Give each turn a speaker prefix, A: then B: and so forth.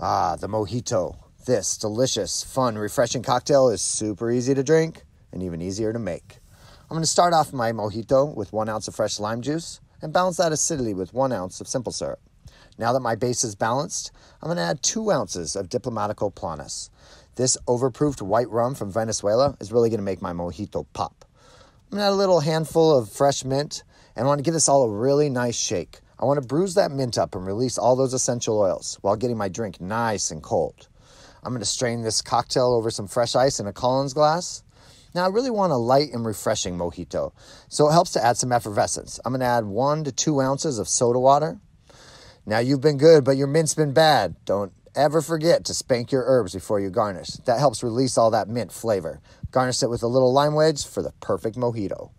A: Ah, the mojito. This delicious, fun, refreshing cocktail is super easy to drink and even easier to make. I'm going to start off my mojito with one ounce of fresh lime juice and balance that acidity with one ounce of simple syrup. Now that my base is balanced, I'm going to add two ounces of Diplomatico Planas. This overproofed white rum from Venezuela is really going to make my mojito pop. I'm going to add a little handful of fresh mint and I want to give this all a really nice shake. I want to bruise that mint up and release all those essential oils while getting my drink nice and cold. I'm going to strain this cocktail over some fresh ice in a Collins glass. Now, I really want a light and refreshing mojito, so it helps to add some effervescence. I'm going to add one to two ounces of soda water. Now, you've been good, but your mint's been bad. Don't ever forget to spank your herbs before you garnish. That helps release all that mint flavor. Garnish it with a little lime wedge for the perfect mojito.